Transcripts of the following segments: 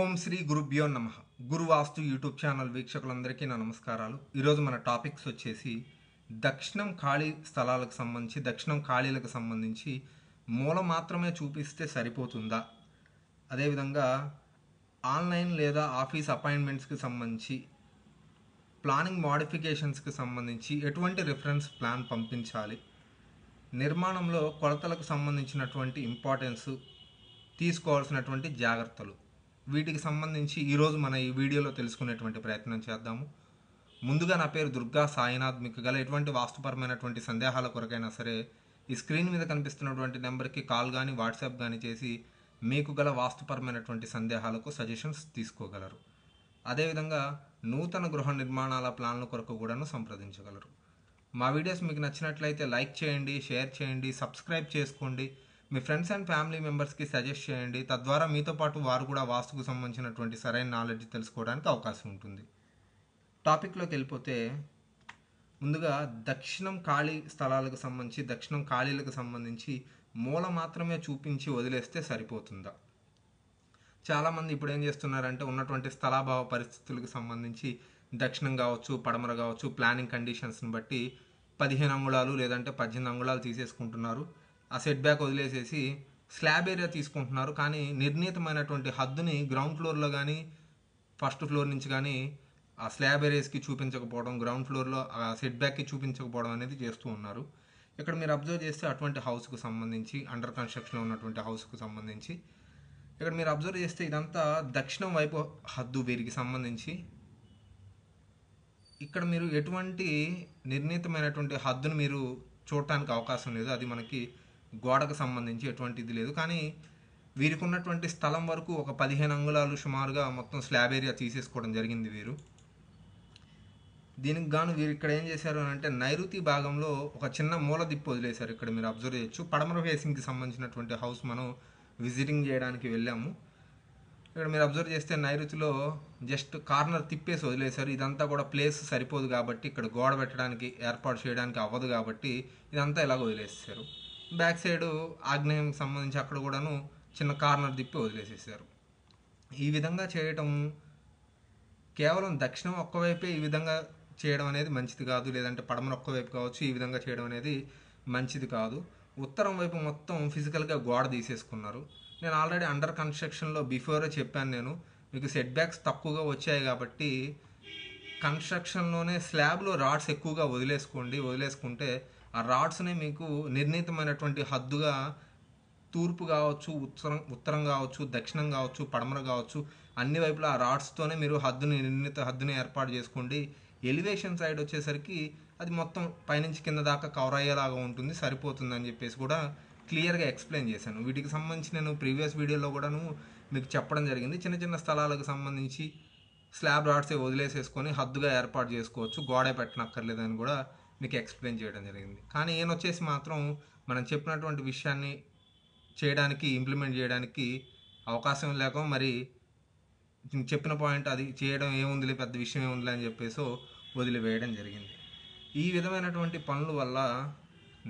ఓం శ్రీ గురుభ్యో నమ గురువాస్తు YouTube channel వీక్షకులందరికీ నా నమస్కారాలు ఈరోజు మన టాపిక్స్ వచ్చేసి దక్షిణం ఖాళీ స్థలాలకు సంబంధించి దక్షిణం ఖాళీలకు సంబంధించి మూల మాత్రమే చూపిస్తే సరిపోతుందా అదేవిధంగా ఆన్లైన్ లేదా ఆఫీస్ అపాయింట్మెంట్స్కి సంబంధించి ప్లానింగ్ మాడిఫికేషన్స్కి సంబంధించి ఎటువంటి రిఫరెన్స్ ప్లాన్ పంపించాలి నిర్మాణంలో కొలతలకు సంబంధించినటువంటి ఇంపార్టెన్స్ తీసుకోవాల్సినటువంటి జాగ్రత్తలు వీటికి సంబంధించి ఈరోజు మన ఈ వీడియోలో తెలుసుకునేటువంటి ప్రయత్నం చేద్దాము ముందుగా నా పేరు దుర్గా సాయినాథ్ మీకు గల ఎటువంటి వాస్తుపరమైనటువంటి సందేహాల కొరకైనా సరే ఈ స్క్రీన్ మీద కనిపిస్తున్నటువంటి నెంబర్కి కాల్ కానీ వాట్సాప్ కానీ చేసి మీకు గల వాస్తుపరమైనటువంటి సందేహాలకు సజెషన్స్ తీసుకోగలరు అదేవిధంగా నూతన గృహ నిర్మాణాల ప్లాన్ల కొరకు కూడాను సంప్రదించగలరు మా వీడియోస్ మీకు నచ్చినట్లయితే లైక్ చేయండి షేర్ చేయండి సబ్స్క్రైబ్ చేసుకోండి మీ ఫ్రెండ్స్ అండ్ ఫ్యామిలీ మెంబర్స్కి సజెస్ట్ చేయండి తద్వారా మీతో పాటు వారు కూడా వాస్తుకు సంబంధించినటువంటి సరైన నాలెడ్జ్ తెలుసుకోవడానికి అవకాశం ఉంటుంది టాపిక్లోకి వెళ్ళిపోతే ముందుగా దక్షిణం ఖాళీ స్థలాలకు సంబంధించి దక్షిణం ఖాళీలకు సంబంధించి మూల మాత్రమే చూపించి వదిలేస్తే సరిపోతుందా చాలామంది ఇప్పుడు ఏం చేస్తున్నారంటే ఉన్నటువంటి స్థలాభావ పరిస్థితులకు సంబంధించి దక్షిణం కావచ్చు పడమర కావచ్చు ప్లానింగ్ కండిషన్స్ని బట్టి పదిహేను అంగుళాలు లేదంటే పద్దెనిమిది అంగుళాలు తీసేసుకుంటున్నారు ఆ సెట్ బ్యాక్ వదిలేసేసి స్లాబ్ ఏరియా తీసుకుంటున్నారు కానీ నిర్ణీతమైనటువంటి హద్దుని గ్రౌండ్ ఫ్లోర్లో కానీ ఫస్ట్ ఫ్లోర్ నుంచి కానీ ఆ స్లాబ్ ఏరియాస్కి చూపించకపోవడం గ్రౌండ్ ఫ్లోర్లో ఆ సెట్ బ్యాక్కి చూపించకపోవడం అనేది చేస్తూ ఉన్నారు ఇక్కడ మీరు అబ్జర్వ్ చేస్తే అటువంటి హౌస్కు సంబంధించి అండర్ కన్స్ట్రక్షన్లో ఉన్నటువంటి హౌస్కు సంబంధించి ఇక్కడ మీరు అబ్జర్వ్ చేస్తే ఇదంతా దక్షిణం వైపు హద్దు వీరికి సంబంధించి ఇక్కడ మీరు ఎటువంటి నిర్ణీతమైనటువంటి హద్దును మీరు చూడటానికి అవకాశం లేదు అది మనకి గోడకు సంబంధించి ఎటువంటిది లేదు కానీ వీరికి ఉన్నటువంటి స్థలం వరకు ఒక పదిహేను అంగుళాలు సుమారుగా మొత్తం స్లాబ్ ఏరియా తీసేసుకోవడం జరిగింది వీరు దీనికి గాను వీరు ఇక్కడ ఏం చేశారు అని అంటే నైరుతి భాగంలో ఒక చిన్న మూల దిప్పు వదిలేశారు ఇక్కడ మీరు అబ్జర్వ్ చేయొచ్చు పడమర ఫేసింగ్కి సంబంధించినటువంటి హౌస్ మనం విజిటింగ్ చేయడానికి వెళ్ళాము ఇక్కడ మీరు అబ్జర్వ్ చేస్తే నైరుతిలో జస్ట్ కార్నర్ తిప్పేసి వదిలేశారు ఇదంతా కూడా ప్లేస్ సరిపోదు కాబట్టి ఇక్కడ గోడ పెట్టడానికి ఏర్పాటు చేయడానికి అవ్వదు కాబట్టి ఇదంతా ఇలాగ వదిలేస్తారు బ్యాక్ సైడ్ ఆగ్నేయం సంబంధించి అక్కడ కూడాను చిన్న కార్నర్ తిప్పి వదిలేసేసారు ఈ విధంగా చేయటం కేవలం దక్షిణం ఒక్కవైపే ఈ విధంగా చేయడం అనేది మంచిది కాదు లేదంటే పడమన ఒక్కవైపు కావచ్చు ఈ విధంగా చేయడం అనేది మంచిది కాదు ఉత్తరం వైపు మొత్తం ఫిజికల్గా గోడ తీసేసుకున్నారు నేను ఆల్రెడీ అండర్ కన్స్ట్రక్షన్లో బిఫోరే చెప్పాను నేను మీకు సెట్ బ్యాక్స్ తక్కువగా వచ్చాయి కాబట్టి కన్స్ట్రక్షన్లోనే స్లాబ్లో రాడ్స్ ఎక్కువగా వదిలేసుకోండి వదిలేసుకుంటే ఆ రాడ్స్ని మీకు నిర్ణీతమైనటువంటి హద్దుగా తూర్పు కావచ్చు ఉత్తరం ఉత్తరం కావచ్చు దక్షిణం కావచ్చు పడమర కావచ్చు అన్ని వైపులా ఆ రాడ్స్తోనే మీరు హద్దుని నిర్ణీత హద్దుని ఏర్పాటు చేసుకోండి ఎలివేషన్ సైడ్ వచ్చేసరికి అది మొత్తం పైనుంచి కింద దాకా కవర్ అయ్యేలాగా ఉంటుంది సరిపోతుంది అని చెప్పేసి కూడా క్లియర్గా ఎక్స్ప్లెయిన్ చేశాను వీటికి సంబంధించి నేను ప్రీవియస్ వీడియోలో కూడాను మీకు చెప్పడం జరిగింది చిన్న చిన్న స్థలాలకు సంబంధించి స్లాబ్ రాడ్సే వదిలేసేసుకొని హద్దుగా ఏర్పాటు చేసుకోవచ్చు గోడే పెట్టనక్కర్లేదని కూడా మీకు ఎక్స్ప్లెయిన్ చేయడం జరిగింది కానీ ఈయన వచ్చేసి మాత్రం మనం చెప్పినటువంటి విషయాన్ని చేయడానికి ఇంప్లిమెంట్ చేయడానికి అవకాశం లేక మరి చెప్పిన పాయింట్ అది చేయడం ఏముందిలే పెద్ద విషయం ఏముందిలే అని చెప్పేసో వదిలివేయడం జరిగింది ఈ విధమైనటువంటి పనుల వల్ల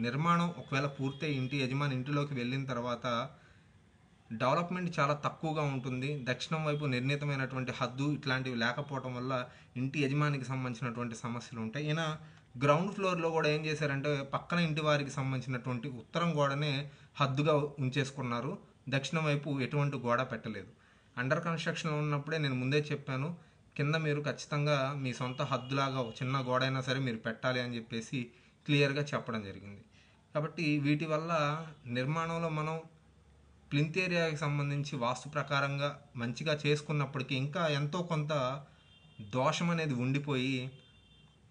నిర్మాణం ఒకవేళ పూర్తి ఇంటి యజమాని ఇంటిలోకి వెళ్ళిన తర్వాత డెవలప్మెంట్ చాలా తక్కువగా ఉంటుంది దక్షిణం వైపు నిర్ణీతమైనటువంటి హద్దు ఇట్లాంటివి లేకపోవడం వల్ల ఇంటి యజమానికి సంబంధించినటువంటి సమస్యలు ఉంటాయి ఈయన గ్రౌండ్ ఫ్లోర్లో కూడా ఏం చేశారంటే పక్కన ఇంటి వారికి సంబంధించినటువంటి ఉత్తరం గోడనే హద్దుగా ఉంచేసుకున్నారు దక్షిణం వైపు ఎటువంటి గోడ పెట్టలేదు అండర్ కన్స్ట్రక్షన్లో ఉన్నప్పుడే నేను ముందే చెప్పాను కింద మీరు ఖచ్చితంగా మీ సొంత హద్దులాగా చిన్న గోడ అయినా సరే మీరు పెట్టాలి అని చెప్పేసి క్లియర్గా చెప్పడం జరిగింది కాబట్టి వీటి వల్ల నిర్మాణంలో మనం ప్లింత్ ఏరియాకి సంబంధించి వాస్తు ప్రకారంగా మంచిగా చేసుకున్నప్పటికీ ఇంకా ఎంతో కొంత దోషం అనేది ఉండిపోయి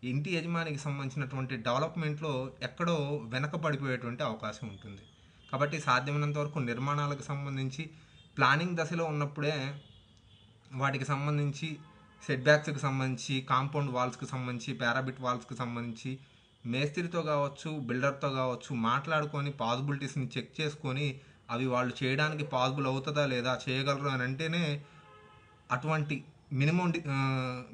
ఇంటి యజమానికి సంబంధించినటువంటి డెవలప్మెంట్లో ఎక్కడో వెనకబడిపోయేటువంటి అవకాశం ఉంటుంది కాబట్టి సాధ్యమైనంత వరకు నిర్మాణాలకు సంబంధించి ప్లానింగ్ దశలో ఉన్నప్పుడే వాటికి సంబంధించి సెట్ బ్యాక్స్కి సంబంధించి కాంపౌండ్ వాల్స్కి సంబంధించి పారాబిట్ వాల్స్కి సంబంధించి మేస్త్రితో కావచ్చు బిల్డర్తో కావచ్చు మాట్లాడుకొని పాసిబిలిటీస్ని చెక్ చేసుకొని అవి వాళ్ళు చేయడానికి పాసిబుల్ అవుతుందా లేదా చేయగలరు అని అంటేనే అటువంటి మినిమం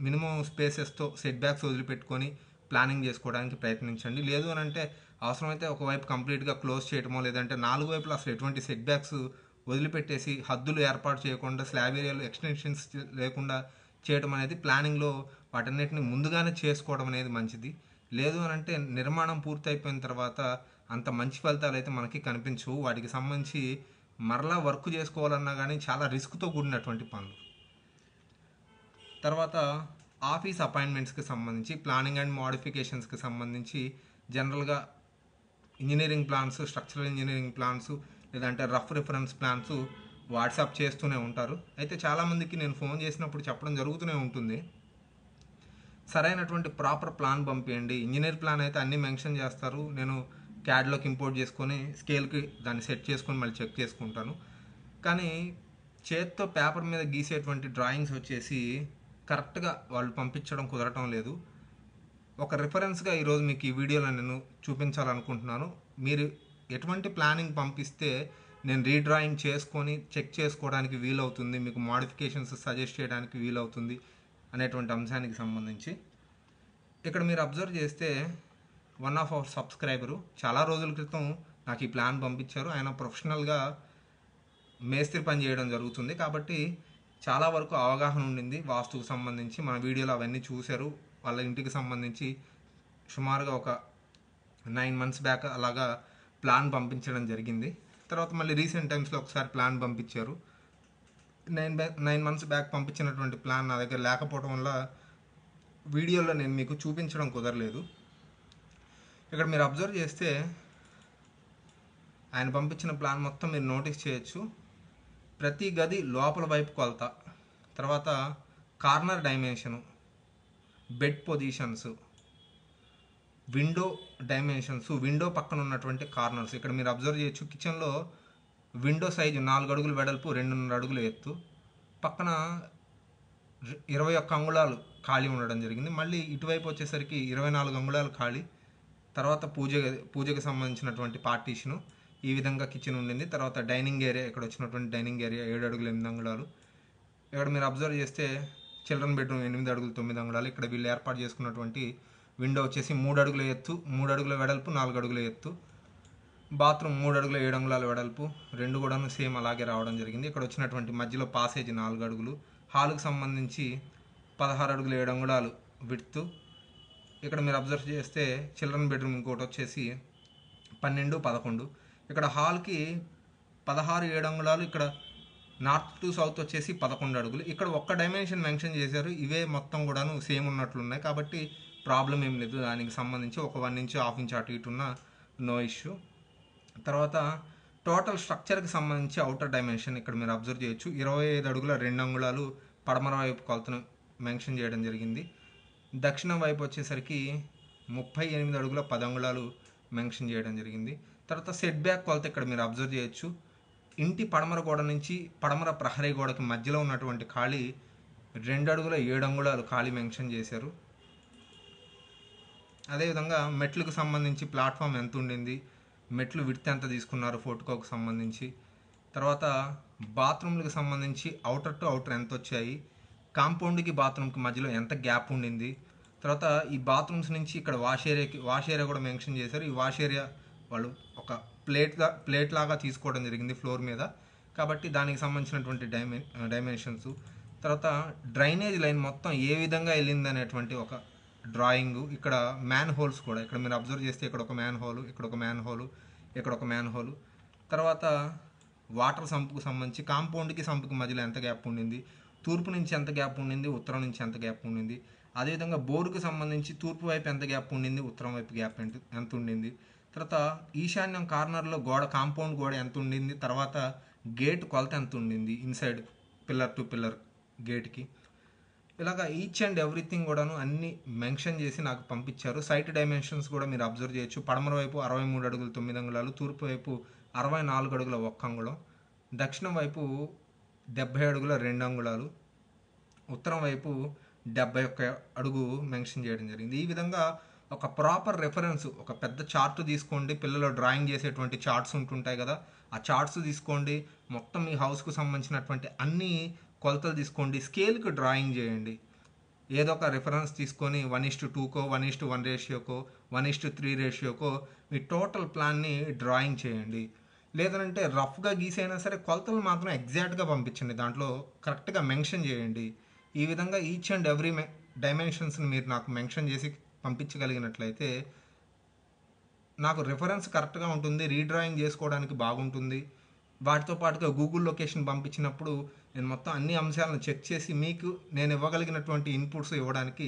మినిమం స్పేసెస్తో సెట్ బ్యాక్స్ వదిలిపెట్టుకొని ప్లానింగ్ చేసుకోవడానికి ప్రయత్నించండి లేదు అని అంటే అవసరమైతే ఒకవైపు కంప్లీట్గా క్లోజ్ చేయటమో లేదంటే నాలుగు వైపులు అసలు ఎటువంటి సెట్ బ్యాక్స్ వదిలిపెట్టేసి హద్దులు ఏర్పాటు చేయకుండా స్లాబ్ ఏరియాలు ఎక్స్టెన్షన్స్ లేకుండా చేయడం అనేది ప్లానింగ్లో వాటన్నిటిని ముందుగానే చేసుకోవడం అనేది మంచిది లేదు అని అంటే నిర్మాణం పూర్తయిపోయిన తర్వాత అంత మంచి ఫలితాలు అయితే మనకి కనిపించవు వాటికి సంబంధించి మరలా వర్క్ చేసుకోవాలన్నా కానీ చాలా రిస్క్తో కూడినటువంటి పనులు తర్వాత ఆఫీస్ అపాయింట్మెంట్స్కి సంబంధించి ప్లానింగ్ అండ్ మోడిఫికేషన్స్కి సంబంధించి జనరల్గా engineering plans structural engineering plans లేదంటే రఫ్ రిఫరెన్స్ ప్లాన్స్ వాట్సాప్ చేస్తూనే ఉంటారు అయితే చాలామందికి నేను ఫోన్ చేసినప్పుడు చెప్పడం జరుగుతూనే ఉంటుంది సరైనటువంటి ప్రాపర్ ప్లాన్ పంపించండి ఇంజనీర్ ప్లాన్ అయితే అన్నీ మెన్షన్ చేస్తారు నేను క్యాడ్లోకి ఇంపోర్ట్ చేసుకొని స్కేల్కి దాన్ని సెట్ చేసుకొని మళ్ళీ చెక్ చేసుకుంటాను కానీ చేత్తో పేపర్ మీద గీసేటువంటి డ్రాయింగ్స్ వచ్చేసి కరెక్ట్గా వాళ్ళు పంపించడం కుదరటం లేదు ఒక రిఫరెన్స్గా ఈరోజు మీకు ఈ వీడియోలో నేను చూపించాలనుకుంటున్నాను మీరు ఎటువంటి ప్లానింగ్ పంపిస్తే నేను రీడ్రాయింగ్ చేసుకొని చెక్ చేసుకోవడానికి వీలవుతుంది మీకు మాడిఫికేషన్స్ సజెస్ట్ చేయడానికి వీలవుతుంది అనేటువంటి అంశానికి సంబంధించి ఇక్కడ మీరు అబ్జర్వ్ చేస్తే వన్ ఆఫ్ అవర్ సబ్స్క్రైబరు చాలా రోజుల క్రితం నాకు ఈ ప్లాన్ పంపించారు ఆయన ప్రొఫెషనల్గా మేస్త్రి పని చేయడం జరుగుతుంది కాబట్టి చాలా వరకు అవగాహన ఉండింది వాస్తుకు సంబంధించి మన వీడియోలో అవన్నీ చూశారు వాళ్ళ ఇంటికి సంబంధించి సుమారుగా ఒక నైన్ మంత్స్ బ్యాక్ అలాగా ప్లాన్ పంపించడం జరిగింది తర్వాత మళ్ళీ రీసెంట్ టైమ్స్లో ఒకసారి ప్లాన్ పంపించారు nine back nine months back పంపించినటువంటి ప్లాన్ నా దగ్గర లేకపోవడం వల్ల వీడియోలో నేను మీకు చూపించడం కుదరలేదు ఇక్కడ మీరు అబ్జర్వ్ చేస్తే ఆయన పంపించిన ప్లాన్ మొత్తం మీరు నోటీస్ చేయొచ్చు ప్రతి గది లోపల వైపు కొలత తర్వాత corner dimension bed positions window dimensions window పక్కన ఉన్నటువంటి కార్నర్స్ ఇక్కడ మీరు అబ్జర్వ్ చేయొచ్చు కిచెన్లో విండో సైజు నాలుగు అడుగులు వెడల్పు రెండున్నర అడుగులు ఎత్తు పక్కన ఇరవై ఒక్క అంగుళాలు ఖాళీ ఉండడం జరిగింది మళ్ళీ ఇటువైపు వచ్చేసరికి ఇరవై నాలుగు అంగుళాలు ఖాళీ తర్వాత పూజ పూజకు సంబంధించినటువంటి పార్టీషను ఈ విధంగా కిచెన్ ఉండింది తర్వాత డైనింగ్ ఏరియా ఇక్కడ వచ్చినటువంటి డైనింగ్ ఏరియా ఏడు అడుగులు ఎనిమిది అంగుళాలు ఇక్కడ మీరు అబ్జర్వ్ చేస్తే చిల్డ్రన్ బెడ్రూమ్ ఎనిమిది అడుగులు తొమ్మిది అంగుళాలు ఇక్కడ వీళ్ళు ఏర్పాటు చేసుకున్నటువంటి విండో వచ్చేసి మూడు అడుగుల ఎత్తు మూడు అడుగుల వెడల్పు నాలుగు అడుగుల ఎత్తు బాత్రూమ్ మూడు అడుగుల ఏడు అంగుళాల వెడల్పు రెండు కూడా సేమ్ అలాగే రావడం జరిగింది ఇక్కడ వచ్చినటువంటి మధ్యలో పాసేజ్ నాలుగు అడుగులు హాల్కి సంబంధించి పదహారు అడుగుల ఏడు అంగుళాలు విడుతు ఇక్కడ మీరు అబ్జర్వ్ చేస్తే చిల్డ్రన్ బెడ్రూమ్ ఇంకోటి వచ్చేసి పన్నెండు పదకొండు ఇక్కడ హాల్కి పదహారు ఏడు అంగుళాలు ఇక్కడ నార్త్ టు సౌత్ వచ్చేసి పదకొండు అడుగులు ఇక్కడ ఒక్క డైమెన్షన్ మెన్షన్ చేశారు ఇవే మొత్తం కూడాను సేమ్ ఉన్నట్లున్నాయి కాబట్టి ప్రాబ్లం ఏం లేదు దానికి సంబంధించి ఒక వన్ ఇంచు హాఫ్ ఇంచు అటు ఇటు ఉన్న నో ఇష్యూ తర్వాత టోటల్ స్ట్రక్చర్కి సంబంధించి అవుటర్ డైమెన్షన్ ఇక్కడ మీరు అబ్జర్వ్ చేయొచ్చు ఇరవై ఐదు అడుగుల రెండు అంగుళాలు పడమర వైపు కొలతను మెన్షన్ చేయడం జరిగింది దక్షిణం వైపు వచ్చేసరికి ముప్పై ఎనిమిది అడుగుల పది అంగుళాలు మెన్షన్ చేయడం జరిగింది తర్వాత సెట్ బ్యాక్ కొలత ఇక్కడ మీరు అబ్జర్వ్ చేయొచ్చు ఇంటి పడమర గోడ నుంచి పడమర ప్రహరీ గోడకి మధ్యలో ఉన్నటువంటి ఖాళీ రెండు అడుగుల ఏడు అంగుళాలు ఖాళీ మెన్షన్ చేశారు అదేవిధంగా మెట్లకు సంబంధించి ప్లాట్ఫామ్ ఎంత ఉండింది మెట్లు విడితే ఎంత తీసుకున్నారు ఫోటోకోకు సంబంధించి తర్వాత బాత్రూమ్లకు సంబంధించి అవుటర్ టు అవుటర్ ఎంత వచ్చాయి కాంపౌండ్కి బాత్రూమ్కి మధ్యలో ఎంత గ్యాప్ ఉండింది తర్వాత ఈ బాత్రూమ్స్ నుంచి ఇక్కడ వాష్ ఏరియాకి వాష్ ఏరియా కూడా మెన్షన్ చేశారు ఈ వాష్ ఏరియా వాళ్ళు ఒక ప్లేట్గా ప్లేట్ లాగా తీసుకోవడం జరిగింది ఫ్లోర్ మీద కాబట్టి దానికి సంబంధించినటువంటి డైమె డైమెన్షన్స్ తర్వాత డ్రైనేజ్ లైన్ మొత్తం ఏ విధంగా వెళ్ళింది అనేటువంటి ఒక డ్రాయింగు ఇక్కడ మ్యాన్ హోల్స్ కూడా ఇక్కడ మీరు అబ్జర్వ్ చేస్తే ఇక్కడ ఒక మ్యాన్ హోలు ఇక్కడ ఒక మ్యాన్ హోలు ఇక్కడ ఒక మ్యాన్ హోలు తర్వాత వాటర్ సంపుకు సంబంధించి కాంపౌండ్కి సంపుకి మధ్యలో ఎంత గ్యాప్ ఉండింది తూర్పు నుంచి ఎంత గ్యాప్ ఉండింది ఉత్తరం నుంచి ఎంత గ్యాప్ ఉండింది అదేవిధంగా బోర్డుకు సంబంధించి తూర్పు వైపు ఎంత గ్యాప్ ఉండింది ఉత్తరం వైపు గ్యాప్ ఎంత ఉండింది తర్వాత ఈశాన్యం కార్నర్లో గోడ కాంపౌండ్ గోడ ఎంత ఉండింది తర్వాత గేట్ కొలత ఎంత ఉండింది ఇన్సైడ్ పిల్లర్ టు పిల్లర్ గేట్కి ఇలాగ ఈచ్ అండ్ ఎవ్రీథింగ్ కూడాను అన్ని మెన్షన్ చేసి నాకు పంపించారు సైట్ డైమెన్షన్స్ కూడా మీరు అబ్జర్వ్ చేయొచ్చు పడమర వైపు అరవై మూడు అడుగులు తొమ్మిది అంగుళాలు తూర్పు వైపు అరవై నాలుగు అడుగుల ఒక్క అంగుళం దక్షిణం వైపు డెబ్బై అడుగుల రెండు అంగుళాలు ఉత్తరం వైపు డెబ్బై ఒక్క అడుగు మెన్షన్ చేయడం జరిగింది ఈ విధంగా ఒక ప్రాపర్ రెఫరెన్స్ ఒక పెద్ద చార్ట్ తీసుకోండి పిల్లలు డ్రాయింగ్ చేసేటువంటి చార్ట్స్ ఉంటుంటాయి కదా ఆ చార్ట్స్ తీసుకోండి మొత్తం మీ హౌస్కు సంబంధించినటువంటి అన్ని కొలతలు తీసుకోండి స్కేల్కి డ్రాయింగ్ చేయండి ఏదో ఒక రిఫరెన్స్ తీసుకొని వన్ టు టూకో వన్ ఇస్టు వన్ రేషియోకో వన్ టు త్రీ రేషియోకో మీ టోటల్ ప్లాన్ని డ్రాయింగ్ చేయండి లేదంటే రఫ్గా గీసైనా సరే కొలతలు మాత్రం ఎగ్జాక్ట్గా పంపించండి దాంట్లో కరెక్ట్గా మెన్షన్ చేయండి ఈ విధంగా ఈచ్ అండ్ ఎవ్రీ డైమెన్షన్స్ని మీరు నాకు మెన్షన్ చేసి పంపించగలిగినట్లయితే నాకు రిఫరెన్స్ కరెక్ట్గా ఉంటుంది రీడ్రాయింగ్ చేసుకోవడానికి బాగుంటుంది వాటితో పాటుగా గూగుల్ లొకేషన్ పంపించినప్పుడు నేను మొత్తం అన్ని అంశాలను చెక్ చేసి మీకు నేను ఇవ్వగలిగినటువంటి ఇన్పుట్స్ ఇవ్వడానికి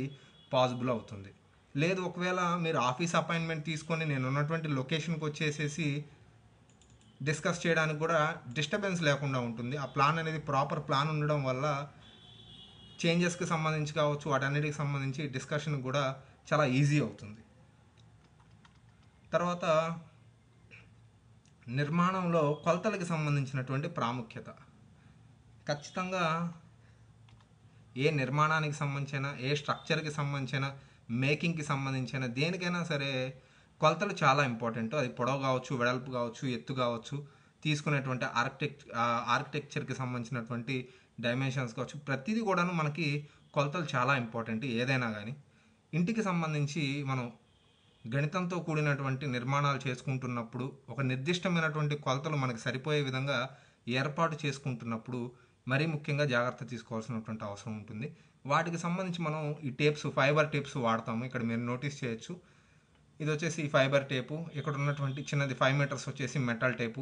పాసిబుల్ అవుతుంది లేదు ఒకవేళ మీరు ఆఫీస్ అపాయింట్మెంట్ తీసుకొని నేను ఉన్నటువంటి లొకేషన్కి వచ్చేసేసి డిస్కస్ చేయడానికి కూడా డిస్టర్బెన్స్ లేకుండా ఉంటుంది ఆ ప్లాన్ అనేది ప్రాపర్ ప్లాన్ ఉండడం వల్ల చేంజెస్కి సంబంధించి కావచ్చు వాటన్నిటికి సంబంధించి డిస్కషన్ కూడా చాలా ఈజీ అవుతుంది తర్వాత నిర్మాణంలో కొలతలకి సంబంధించినటువంటి ప్రాముఖ్యత ఖచ్చితంగా ఏ నిర్మాణానికి సంబంధించిన ఏ స్ట్రక్చర్కి సంబంధించిన మేకింగ్కి సంబంధించిన దేనికైనా సరే కొలతలు చాలా ఇంపార్టెంట్ అది పొడవు కావచ్చు వెడల్పు కావచ్చు ఎత్తు కావచ్చు తీసుకునేటువంటి ఆర్కిటెక్ ఆర్కిటెక్చర్కి సంబంధించినటువంటి డైమెన్షన్స్ కావచ్చు ప్రతిదీ కూడాను మనకి కొలతలు చాలా ఇంపార్టెంట్ ఏదైనా కానీ ఇంటికి సంబంధించి మనం గణితంతో కూడినటువంటి నిర్మాణాలు చేసుకుంటున్నప్పుడు ఒక నిర్దిష్టమైనటువంటి కొలతలు మనకి సరిపోయే విధంగా ఏర్పాటు చేసుకుంటున్నప్పుడు మరీ ముఖ్యంగా జాగ్రత్త తీసుకోవాల్సినటువంటి అవసరం ఉంటుంది వాటికి సంబంధించి మనం ఈ టేప్స్ ఫైబర్ టేప్స్ వాడతాము ఇక్కడ మీరు నోటీస్ చేయొచ్చు ఇది వచ్చేసి ఫైబర్ టేపు ఇక్కడ ఉన్నటువంటి చిన్నది ఫైవ్ మీటర్స్ వచ్చేసి మెటల్ టేపు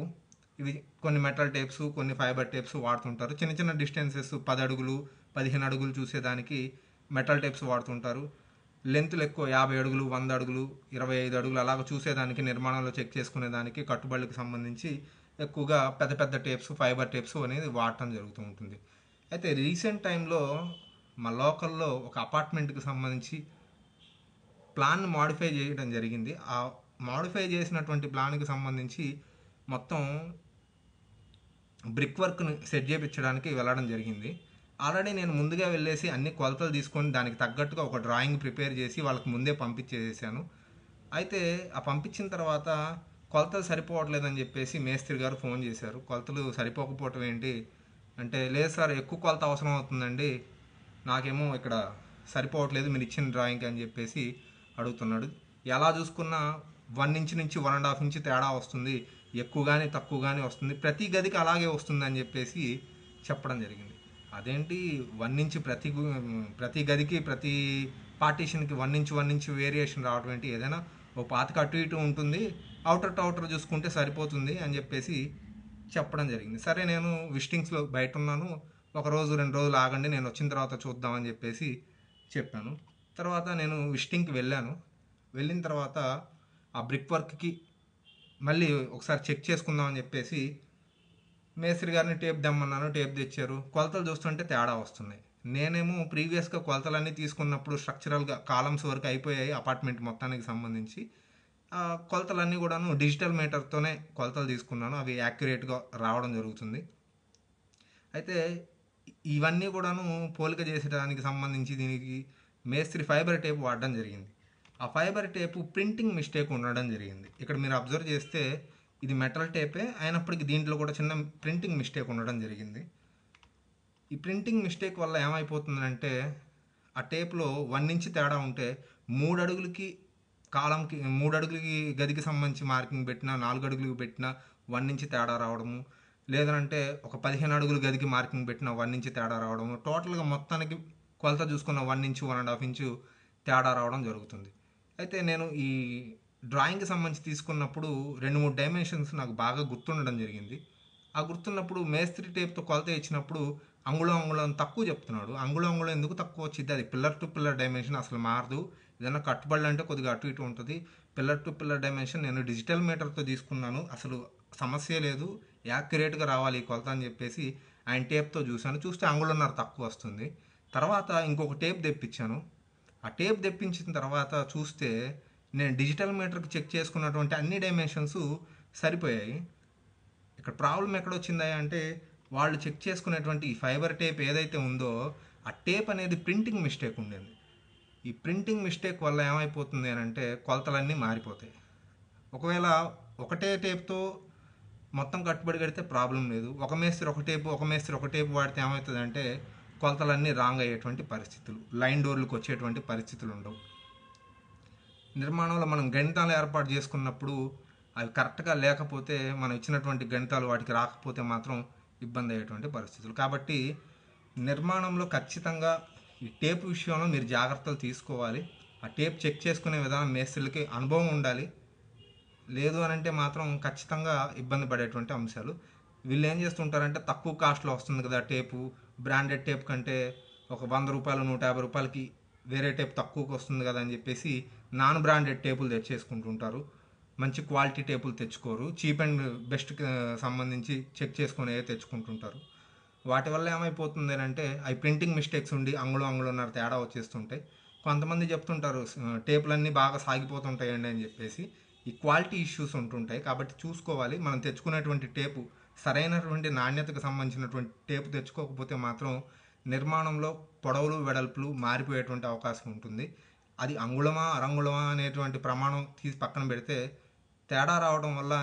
ఇవి కొన్ని మెటల్ టేప్స్ కొన్ని ఫైబర్ టేప్స్ వాడుతుంటారు చిన్న చిన్న డిస్టెన్సెస్ పది అడుగులు పదిహేను అడుగులు చూసేదానికి మెటల్ టేప్స్ వాడుతుంటారు లెంత్లు ఎక్కువ యాభై అడుగులు వంద అడుగులు ఇరవై ఐదు అడుగులు అలాగ చూసేదానికి నిర్మాణంలో చెక్ చేసుకునేదానికి కట్టుబడులకు సంబంధించి ఎక్కువగా పెద్ద పెద్ద టేప్స్ ఫైబర్ టేప్స్ అనేది వాడటం జరుగుతూ ఉంటుంది అయితే రీసెంట్ టైంలో మా లోకల్లో ఒక అపార్ట్మెంట్కి సంబంధించి ప్లాన్ మాడిఫై చేయడం జరిగింది ఆ మాడిఫై చేసినటువంటి ప్లాన్కి సంబంధించి మొత్తం బ్రిక్ వర్క్ని సెట్ చేయించడానికి వెళ్ళడం జరిగింది ఆల్రెడీ నేను ముందుగా వెళ్ళేసి అన్ని కొలతలు తీసుకొని దానికి తగ్గట్టుగా ఒక డ్రాయింగ్ ప్రిపేర్ చేసి వాళ్ళకి ముందే పంపించేసాను అయితే ఆ పంపించిన తర్వాత కొలతలు సరిపోవట్లేదని చెప్పేసి మేస్త్రి గారు ఫోన్ చేశారు కొలతలు సరిపోకపోవటం ఏంటి అంటే లేదు సార్ ఎక్కువ కొలత అవసరం అవుతుందండి నాకేమో ఇక్కడ సరిపోవట్లేదు మీరు ఇచ్చిన డ్రాయింగ్ అని చెప్పేసి అడుగుతున్నాడు ఎలా చూసుకున్నా వన్ ఇంచ్ నుంచి వన్ అండ్ హాఫ్ ఇంచ్ తేడా వస్తుంది ఎక్కువగానే తక్కువగానే వస్తుంది ప్రతి గదికి అలాగే వస్తుంది అని చెప్పేసి చెప్పడం జరిగింది అదేంటి వన్ నుంచి ప్రతి ప్రతి గదికి ప్రతి పార్టీషన్కి వన్ నుంచి వన్ నుంచి వేరియేషన్ రావడం ఏంటి ఏదైనా ఓ పాతక అటు ఇటు ఉంటుంది అవుటర్ టు అవుటర్ చూసుకుంటే సరిపోతుంది అని చెప్పేసి చెప్పడం జరిగింది సరే నేను విస్టింగ్స్లో బయట ఉన్నాను ఒక రోజు రెండు రోజులు ఆగండి నేను వచ్చిన తర్వాత చూద్దామని చెప్పేసి చెప్పాను తర్వాత నేను విస్టింగ్కి వెళ్ళాను వెళ్ళిన తర్వాత ఆ బ్రిక్ వర్క్కి మళ్ళీ ఒకసారి చెక్ చేసుకుందాం అని చెప్పేసి మేస్త్రి గారిని టేప్ దమ్మన్నాను టేప్ తెచ్చారు కొలతలు చూస్తుంటే తేడా వస్తున్నాయి నేనేమో ప్రీవియస్గా కొలతలన్నీ తీసుకున్నప్పుడు స్ట్రక్చరల్గా కాలమ్స్ వరకు అయిపోయాయి అపార్ట్మెంట్ మొత్తానికి సంబంధించి కొలతలన్నీ కూడాను డిజిటల్ మీటర్తోనే కొలతలు తీసుకున్నాను అవి యాక్యురేట్గా రావడం జరుగుతుంది అయితే ఇవన్నీ కూడాను పోలిక చేసేటానికి సంబంధించి దీనికి మేస్త్రి ఫైబర్ టేప్ వాడడం జరిగింది ఆ ఫైబర్ టేపు ప్రింటింగ్ మిస్టేక్ ఉండడం జరిగింది ఇక్కడ మీరు అబ్జర్వ్ చేస్తే ఇది మెటల్ టేపే అయినప్పటికీ దీంట్లో కూడా చిన్న ప్రింటింగ్ మిస్టేక్ ఉండడం జరిగింది ఈ ప్రింటింగ్ మిస్టేక్ వల్ల ఏమైపోతుందంటే ఆ టేప్లో వన్ ఇంచ్ తేడా ఉంటే మూడు అడుగులకి కాలంకి మూడు అడుగులకి గదికి సంబంధించి మార్కింగ్ పెట్టినా నాలుగు అడుగులకి పెట్టినా వన్ ఇంచ్ తేడా రావడము లేదంటే ఒక పదిహేను అడుగులు గదికి మార్కింగ్ పెట్టిన వన్ ఇంచ్ తేడా రావడము టోటల్గా మొత్తానికి కొలత చూసుకున్న one inch one and half inch తేడా రావడం జరుగుతుంది అయితే నేను ఈ డ్రాయింగ్కి సంబంధించి తీసుకున్నప్పుడు రెండు మూడు డైమెన్షన్స్ నాకు బాగా గుర్తుండడం జరిగింది ఆ గుర్తున్నప్పుడు మేస్త్రి టేప్తో కొలత ఇచ్చినప్పుడు అంగుళం అంగుళం తక్కువ చెప్తున్నాడు అంగుళం అంగుళం ఎందుకు తక్కువ వచ్చింది అది పిల్లర్ టు పిల్లర్ డైమెన్షన్ అసలు మారదు ఏదైనా కట్టుబడి అంటే కొద్దిగా అటు ఇటు ఉంటుంది పిల్లర్ టు పిల్లర్ డైమెన్షన్ నేను డిజిటల్ మీటర్తో తీసుకున్నాను అసలు సమస్య లేదు యాక్యురేట్గా రావాలి ఈ కొలత అని చెప్పేసి ఆయన టేప్తో చూశాను చూస్తే అంగుళన్నర తక్కువ వస్తుంది తర్వాత ఇంకొక టేప్ తెప్పించాను ఆ టేప్ తెప్పించిన తర్వాత చూస్తే నేను డిజిటల్ మీటర్కి చెక్ చేసుకున్నటువంటి అన్ని డైమెన్షన్స్ సరిపోయాయి ఇక్కడ ప్రాబ్లం ఎక్కడొచ్చిందా అంటే వాళ్ళు చెక్ చేసుకునేటువంటి ఈ ఫైబర్ టేప్ ఏదైతే ఉందో ఆ టేప్ అనేది ప్రింటింగ్ మిస్టేక్ ఉండేది ఈ ప్రింటింగ్ మిస్టేక్ వల్ల ఏమైపోతుంది అని అంటే కొలతలన్నీ మారిపోతాయి ఒకవేళ ఒకటే టేప్తో మొత్తం కట్టుబడి కడితే ప్రాబ్లం లేదు ఒక మేస్త్రి ఒక టేపు ఒక మేస్త్రి ఒక టేపు వాడితే ఏమవుతుందంటే కొలతలన్నీ రాంగ్ అయ్యేటువంటి పరిస్థితులు లైన్ డోర్లకు వచ్చేటువంటి పరిస్థితులు ఉండవు నిర్మాణంలో మనం గణితాలు ఏర్పాటు చేసుకున్నప్పుడు అవి కరెక్ట్గా లేకపోతే మనం ఇచ్చినటువంటి గణితాలు వాటికి రాకపోతే మాత్రం ఇబ్బంది అయ్యేటువంటి పరిస్థితులు కాబట్టి నిర్మాణంలో ఖచ్చితంగా ఈ టేప్ విషయంలో మీరు జాగ్రత్తలు తీసుకోవాలి ఆ టేప్ చెక్ చేసుకునే విధానం మేస్త్రులకి అనుభవం ఉండాలి లేదు అని అంటే మాత్రం ఖచ్చితంగా ఇబ్బంది పడేటువంటి అంశాలు వీళ్ళు ఏం చేస్తుంటారంటే తక్కువ కాస్ట్లో వస్తుంది కదా టేపు బ్రాండెడ్ టేప్ కంటే ఒక వంద రూపాయలు నూట యాభై రూపాయలకి వేరే టేప్ తక్కువకి వస్తుంది కదా అని చెప్పేసి నాన్ బ్రాండెడ్ టేపులు తెచ్చేసుకుంటుంటారు మంచి క్వాలిటీ టేపులు తెచ్చుకోరు చీప్ అండ్ బెస్ట్ సంబంధించి చెక్ చేసుకునే తెచ్చుకుంటుంటారు వాటి వల్ల ఏమైపోతుంది అంటే అవి ప్రింటింగ్ మిస్టేక్స్ ఉండి అంగుళం ఉన్న తేడా వచ్చేస్తుంటాయి కొంతమంది చెప్తుంటారు టేపులన్నీ బాగా సాగిపోతుంటాయండి అని చెప్పేసి ఈ క్వాలిటీ ఇష్యూస్ ఉంటుంటాయి కాబట్టి చూసుకోవాలి మనం తెచ్చుకునేటువంటి టేపు సరైనటువంటి నాణ్యతకు సంబంధించినటువంటి టేపు తెచ్చుకోకపోతే మాత్రం నిర్మాణంలో పొడవులు వెడల్పులు మారిపోయేటువంటి అవకాశం ఉంటుంది అది అంగుళమా అరంగుళమా అనేటువంటి ప్రమాణం తీసి పక్కన పెడితే తేడా రావడం వల్ల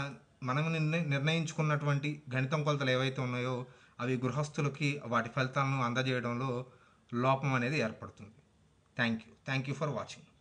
మనం నిర్ణయించుకున్నటువంటి గణితం కొలతలు ఏవైతే ఉన్నాయో అవి గృహస్థులకి వాటి ఫలితాలను అందజేయడంలో లోపం అనేది ఏర్పడుతుంది thank you thank you for watching